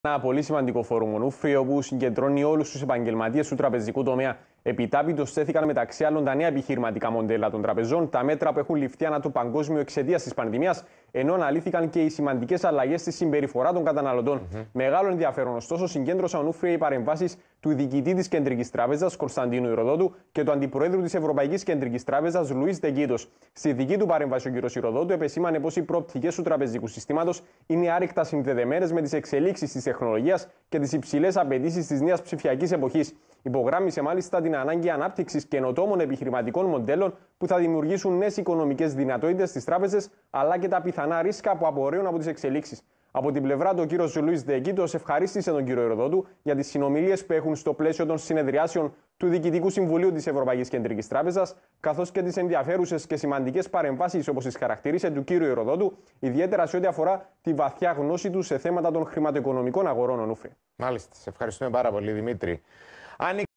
Ένα πολύ σημαντικό φόρουμ ο που συγκεντρώνει όλους τους επαγγελματίες του τραπεζικού τομέα Επιτάπητος στέθηκαν μεταξύ άλλων τα νέα επιχειρηματικά μοντέλα των τραπεζών, τα μέτρα που έχουν ληφθεί ανά το παγκόσμιο εξαιτίας της πανδημίας, ενώ αναλύθηκαν και οι σημαντικές αλλαγές στη συμπεριφορά των καταναλωτων mm -hmm. Μεγάλο ενδιαφέρον, ωστόσο, συγκέντρωσαν ούφρια οι παρεμβάσεις του διοικητή της Κεντρικής Τράπεζας, Κωνσταντίνου Ιροδότου, και του Αντιπροέδρου της Ευρωπαϊκής Κεντρικής Τράπεζας, Λουίς Τεγκίτο. Στη δική του παρέμβαση, ο κ. Ηροδότου επεσήμανε πως οι προοπτικές του τραπεζικού συστήματος είναι άρρηκτα συνδεδεμένες με τις εξελίξεις της τεχνολογίας και τις υψηλές απαιτήσεις της νέας ψηφιακής εποχής. Υπογράμμισε μάλιστα την ανάγκη ανάπτυξης καινοτόμων επιχειρηματικών μοντέλων που θα δημιουργήσουν νέες οικονομικές δυνατότητες στις τράπεζες αλλά και τα πιθανά ρίσκα που απορρέουν από τις εξελίξεις. Από την πλευρά του, ο κύριος Ζουλούι Δεγκίτο ευχαρίστησε τον κύριο Εροδότου για τις συνομιλίες που έχουν στο πλαίσιο των συνεδριάσεων του Διοικητικού Συμβουλίου της Ευρωπαϊκής Κεντρικής Τράπεζας, καθώς και τις ενδιαφέρουσες και σημαντικές παρεμβάσεις όπως τις χαρακτήρισε του κύριου Εροδότου, ιδιαίτερα σε ό,τι αφορά τη βαθιά γνώση του σε θέματα των χρηματοοικονομικών αγορών, Ονούφε. Μάλιστα. Σε ευχαριστούμε πάρα πολύ, Δημήτρη.